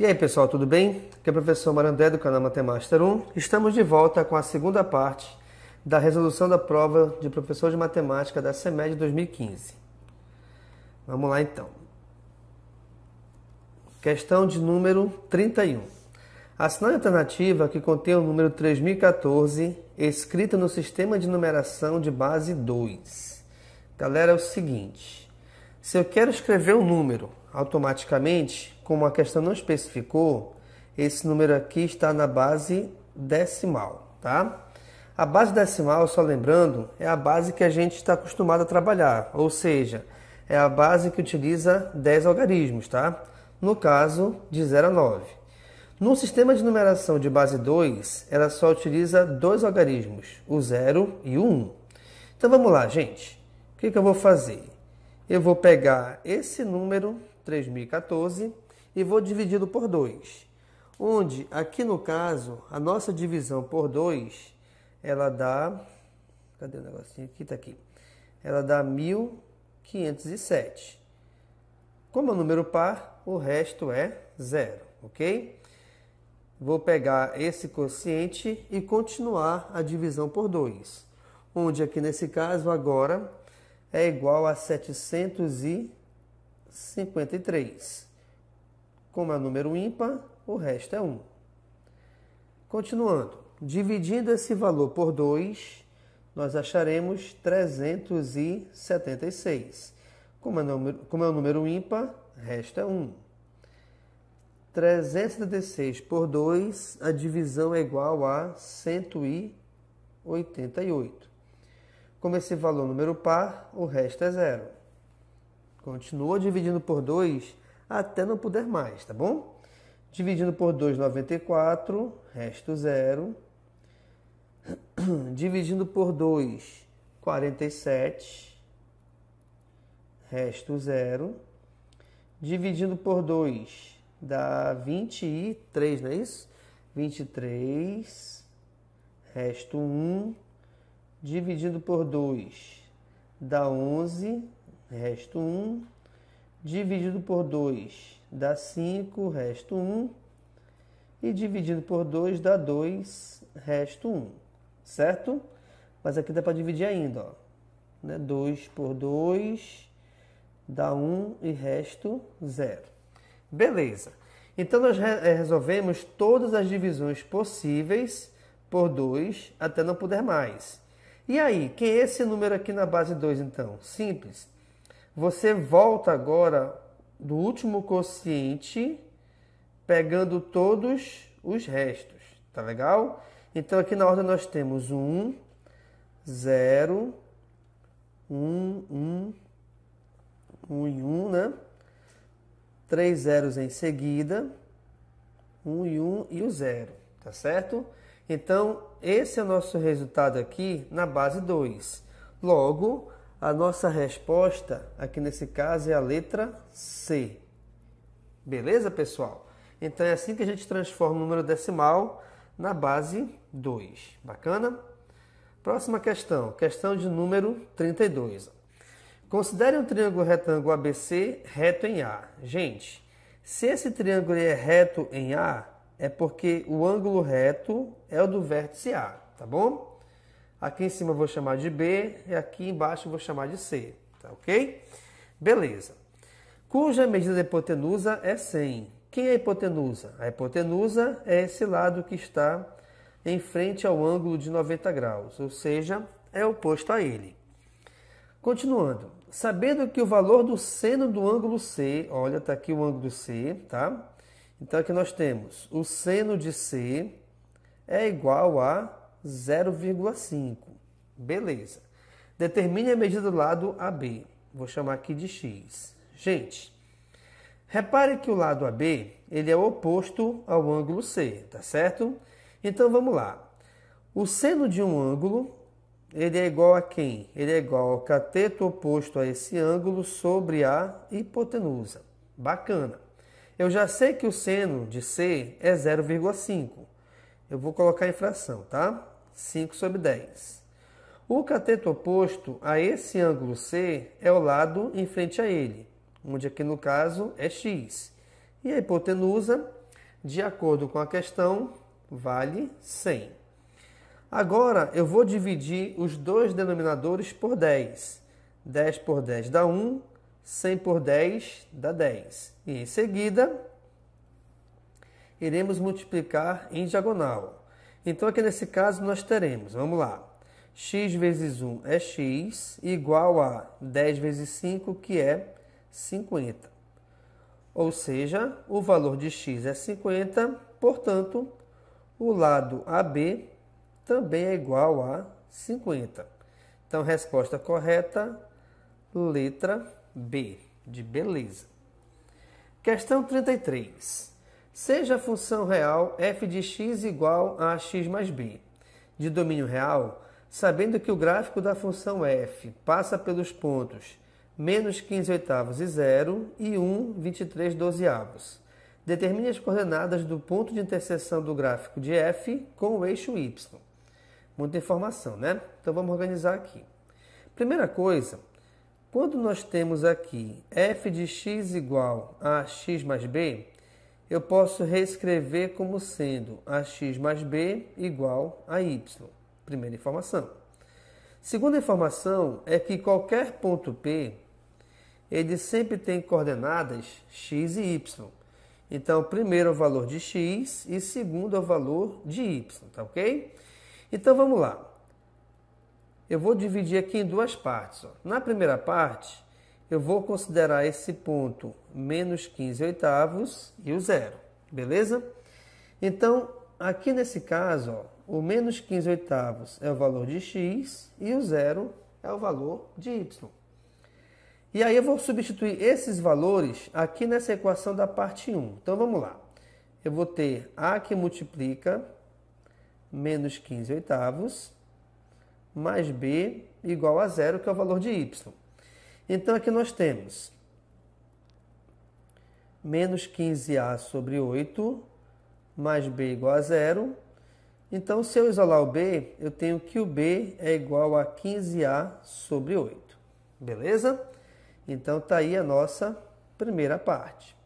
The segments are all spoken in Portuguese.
E aí pessoal, tudo bem? Aqui é o professor Marandé do canal Matemaster 1. Estamos de volta com a segunda parte da resolução da prova de professor de matemática da CEMED 2015. Vamos lá então. Questão de número 31. Assinale a alternativa que contém o número 3014 escrito no sistema de numeração de base 2. Galera, é o seguinte. Se eu quero escrever um número automaticamente, como a questão não especificou, esse número aqui está na base decimal, tá? A base decimal, só lembrando, é a base que a gente está acostumado a trabalhar, ou seja, é a base que utiliza 10 algarismos, tá? No caso, de 0 a 9. No sistema de numeração de base 2, ela só utiliza dois algarismos, o 0 e o 1. Então vamos lá, gente. O que, que eu vou fazer? eu vou pegar esse número, 3014, e vou dividi-lo por 2. Onde, aqui no caso, a nossa divisão por 2, ela dá... Cadê o negocinho? Aqui tá aqui. Ela dá 1507. Como é um número par, o resto é zero, ok? Vou pegar esse quociente e continuar a divisão por 2. Onde aqui nesse caso, agora, é igual a 753. Como é número ímpar, o resto é 1. Continuando, dividindo esse valor por 2, nós acharemos 376. Como é, número, como é o número ímpar, resta 1. 376 por 2, a divisão é igual a 188. Como esse valor número par, o resto é zero. Continua dividindo por 2 até não puder mais, tá bom? Dividindo por 2, 94, resto zero. Dividindo por 2, 47, resto zero. Dividindo por 2, dá 23, não é isso? 23, resto 1. Um dividido por 2 dá 11, resto 1, dividido por 2 dá 5, resto 1, e dividido por 2 dá 2, resto 1, certo? Mas aqui dá para dividir ainda, ó. Né? 2 por 2 dá 1 e resto 0. Beleza. Então nós re eh, resolvemos todas as divisões possíveis por 2 até não puder mais. E aí, que é esse número aqui na base 2 então? Simples. Você volta agora do último quociente, pegando todos os restos, tá legal? Então aqui na ordem nós temos 1, 0, 1, 1, 1 e 1, né? Três zeros em seguida, 1 e 1 e o zero tá certo? Então, esse é o nosso resultado aqui na base 2. Logo, a nossa resposta aqui nesse caso é a letra C. Beleza, pessoal? Então é assim que a gente transforma o número decimal na base 2. Bacana? Próxima questão, questão de número 32. Considere um triângulo retângulo ABC reto em A. Gente, se esse triângulo é reto em A, é porque o ângulo reto é o do vértice A, tá bom? Aqui em cima eu vou chamar de B e aqui embaixo eu vou chamar de C, tá ok? Beleza. Cuja medida da hipotenusa é 100. Quem é a hipotenusa? A hipotenusa é esse lado que está em frente ao ângulo de 90 graus, ou seja, é oposto a ele. Continuando, sabendo que o valor do seno do ângulo C, olha, está aqui o ângulo C, tá? Então aqui nós temos o seno de C é igual a 0,5. Beleza. Determine a medida do lado AB. Vou chamar aqui de X. Gente, repare que o lado AB ele é oposto ao ângulo C, tá certo? Então vamos lá. O seno de um ângulo ele é igual a quem? Ele é igual ao cateto oposto a esse ângulo sobre a hipotenusa. Bacana. Eu já sei que o seno de C é 0,5. Eu vou colocar em fração, tá? 5 sobre 10. O cateto oposto a esse ângulo C é o lado em frente a ele, onde aqui no caso é x. E a hipotenusa, de acordo com a questão, vale 100. Agora eu vou dividir os dois denominadores por 10. 10 por 10 dá 1, 100 por 10 dá 10. E em seguida, iremos multiplicar em diagonal. Então, aqui nesse caso, nós teremos, vamos lá, x vezes 1 é x, igual a 10 vezes 5, que é 50. Ou seja, o valor de x é 50, portanto, o lado AB também é igual a 50. Então, resposta correta, letra B, de beleza. Questão 33. Seja a função real f de x igual a x mais b, de domínio real, sabendo que o gráfico da função f passa pelos pontos menos 15 oitavos e 0 e 1, 23 dozeavos. Determine as coordenadas do ponto de interseção do gráfico de f com o eixo y. Muita informação, né? Então vamos organizar aqui. Primeira coisa, quando nós temos aqui f de x igual a x mais b, eu posso reescrever como sendo a x mais b igual a y. Primeira informação. Segunda informação é que qualquer ponto P, ele sempre tem coordenadas x e y. Então, primeiro é o valor de x e segundo é o valor de y, tá ok? Então, vamos lá eu vou dividir aqui em duas partes. Ó. Na primeira parte, eu vou considerar esse ponto menos 15 oitavos e o zero, beleza? Então, aqui nesse caso, ó, o menos 15 oitavos é o valor de x e o zero é o valor de y. E aí eu vou substituir esses valores aqui nessa equação da parte 1. Então, vamos lá. Eu vou ter a que multiplica menos 15 oitavos mais b igual a zero, que é o valor de y. Então aqui nós temos menos 15a sobre 8 mais b igual a zero. Então, se eu isolar o b, eu tenho que o b é igual a 15a sobre 8. Beleza? Então, está aí a nossa primeira parte.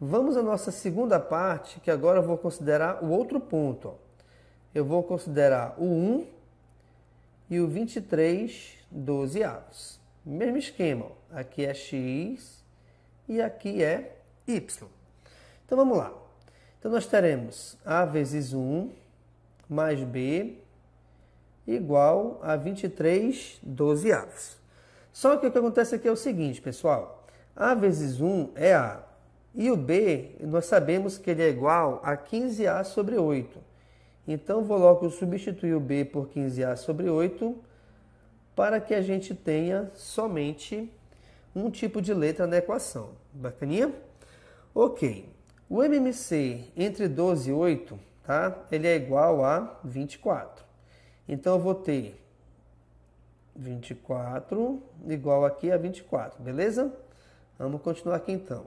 Vamos à nossa segunda parte, que agora eu vou considerar o outro ponto. Eu vou considerar o 1 e o 23 12 avos Mesmo esquema, aqui é x e aqui é y. Então vamos lá. Então nós teremos a vezes 1 mais b igual a 23 12 avos Só que o que acontece aqui é o seguinte, pessoal. A vezes 1 é a. E o b, nós sabemos que ele é igual a 15a sobre 8. Então vou logo substituir o B por 15A sobre 8 para que a gente tenha somente um tipo de letra na equação. Bacaninha? Ok. O MMC entre 12 e 8, tá? ele é igual a 24. Então eu vou ter 24 igual aqui a 24, beleza? Vamos continuar aqui então.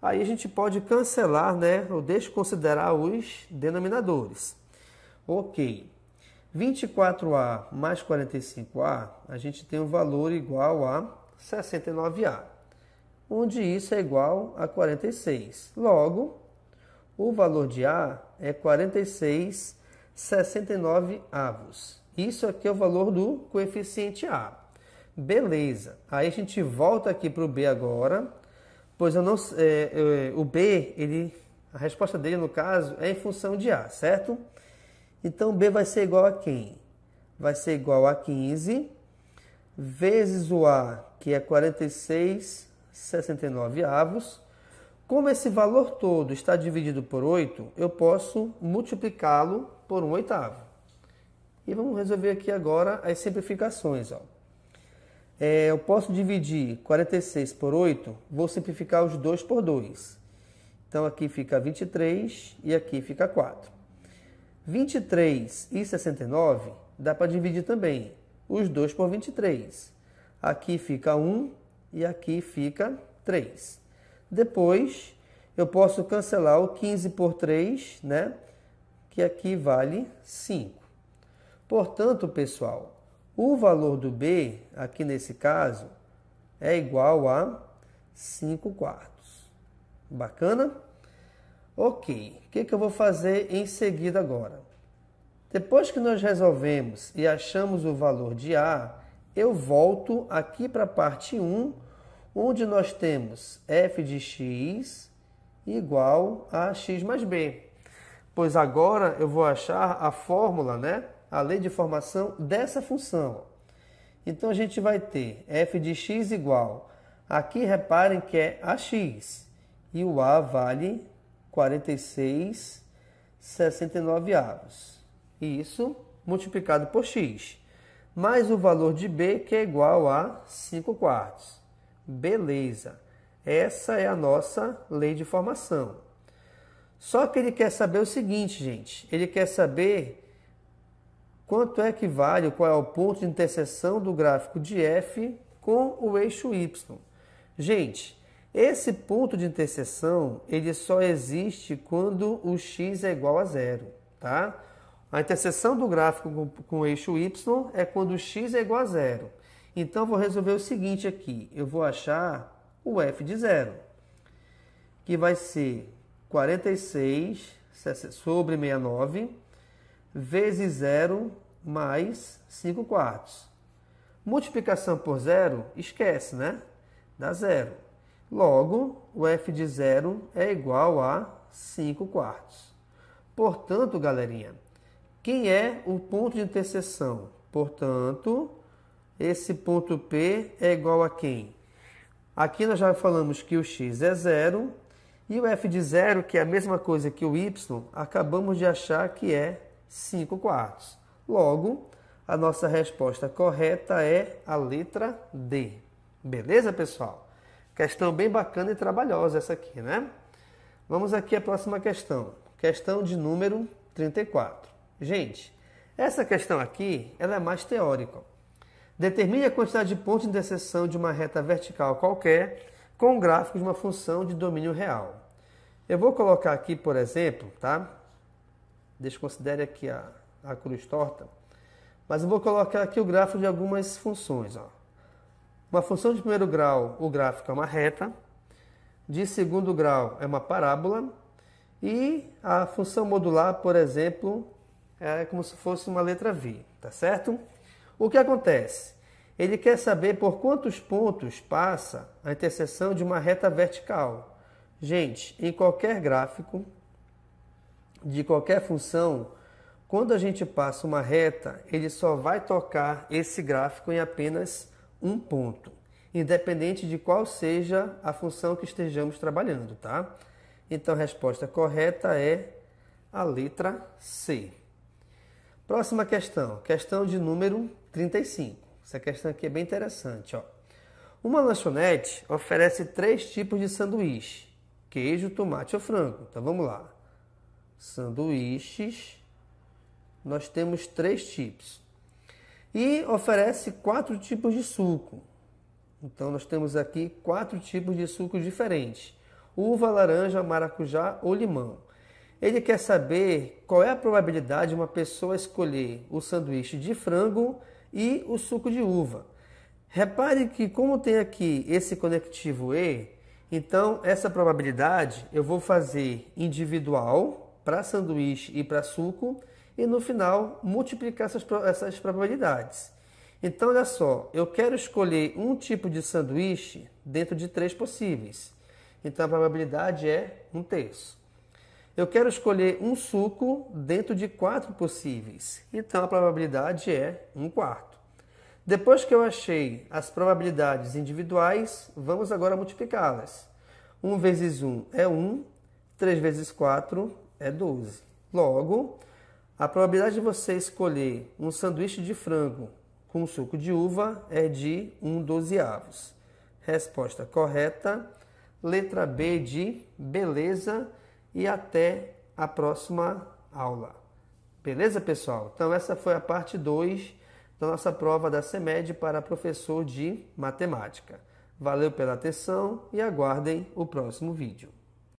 aí a gente pode cancelar né, ou desconsiderar os denominadores. Ok. 24A mais 45A, a gente tem um valor igual a 69A, onde isso é igual a 46. Logo, o valor de A é 46,69 avos. Isso aqui é o valor do coeficiente A. Beleza. Aí a gente volta aqui para o B agora Pois eu não, é, é, o B, ele, a resposta dele no caso é em função de A, certo? Então B vai ser igual a quem? Vai ser igual a 15 vezes o A, que é 46,69 avos. Como esse valor todo está dividido por 8, eu posso multiplicá-lo por 1 oitavo. E vamos resolver aqui agora as simplificações. Ó. É, eu posso dividir 46 por 8, vou simplificar os 2 por 2. Então aqui fica 23 e aqui fica 4. 23 e 69 dá para dividir também os 2 por 23. Aqui fica 1 e aqui fica 3. Depois eu posso cancelar o 15 por 3, né? que aqui vale 5. Portanto, pessoal, o valor do B, aqui nesse caso, é igual a 5 quartos. Bacana? Ok, o que, que eu vou fazer em seguida agora? Depois que nós resolvemos e achamos o valor de A, eu volto aqui para a parte 1, onde nós temos f de x igual a x mais b. Pois agora eu vou achar a fórmula, né? a lei de formação dessa função. Então a gente vai ter f de x igual. Aqui reparem que é ax e o a vale 46 69 avos. E isso multiplicado por x, mais o valor de b que é igual a 5 quartos. Beleza. Essa é a nossa lei de formação. Só que ele quer saber o seguinte, gente. Ele quer saber quanto é que vale, qual é o ponto de interseção do gráfico de F com o eixo Y. Gente, esse ponto de interseção ele só existe quando o x é igual a zero, tá? A interseção do gráfico com, com o eixo y é quando o x é igual a zero. Então vou resolver o seguinte aqui, eu vou achar o f de zero, que vai ser 46 sobre 69 vezes 0 mais 5 quartos. Multiplicação por zero, esquece, né? Dá zero. Logo, o f de zero é igual a 5 quartos. Portanto, galerinha, quem é o ponto de interseção? Portanto, esse ponto P é igual a quem? Aqui nós já falamos que o x é zero e o f de zero, que é a mesma coisa que o y, acabamos de achar que é 5 quartos. Logo, a nossa resposta correta é a letra D. Beleza, pessoal? Questão bem bacana e trabalhosa essa aqui, né? Vamos aqui à próxima questão. Questão de número 34. Gente, essa questão aqui ela é mais teórica. Determine a quantidade de pontos de interseção de uma reta vertical qualquer com o gráfico de uma função de domínio real. Eu vou colocar aqui, por exemplo, tá? desconsidere aqui a, a cruz torta, mas eu vou colocar aqui o gráfico de algumas funções. Ó. Uma função de primeiro grau, o gráfico é uma reta, de segundo grau é uma parábola, e a função modular, por exemplo, é como se fosse uma letra V, tá certo? O que acontece? Ele quer saber por quantos pontos passa a interseção de uma reta vertical. Gente, em qualquer gráfico, de qualquer função, quando a gente passa uma reta, ele só vai tocar esse gráfico em apenas um ponto, independente de qual seja a função que estejamos trabalhando, tá? Então a resposta correta é a letra C. Próxima questão, questão de número 35. Essa questão aqui é bem interessante, ó. Uma lanchonete oferece três tipos de sanduíche: queijo, tomate ou frango. Então vamos lá sanduíches, nós temos três tipos. E oferece quatro tipos de suco. Então nós temos aqui quatro tipos de suco diferentes: uva, laranja, maracujá ou limão. Ele quer saber qual é a probabilidade de uma pessoa escolher o sanduíche de frango e o suco de uva. Repare que como tem aqui esse conectivo E, então essa probabilidade eu vou fazer individual para sanduíche e para suco, e no final multiplicar essas, essas probabilidades. Então, olha só, eu quero escolher um tipo de sanduíche dentro de três possíveis. Então, a probabilidade é um terço. Eu quero escolher um suco dentro de quatro possíveis. Então, a probabilidade é um quarto. Depois que eu achei as probabilidades individuais, vamos agora multiplicá-las. 1 vezes 1 é 1, 3 vezes 4 é 12. Logo, a probabilidade de você escolher um sanduíche de frango com suco de uva é de 1 dozeavos. Resposta correta, letra B de beleza e até a próxima aula. Beleza, pessoal? Então essa foi a parte 2 da nossa prova da CEMED para professor de matemática. Valeu pela atenção e aguardem o próximo vídeo.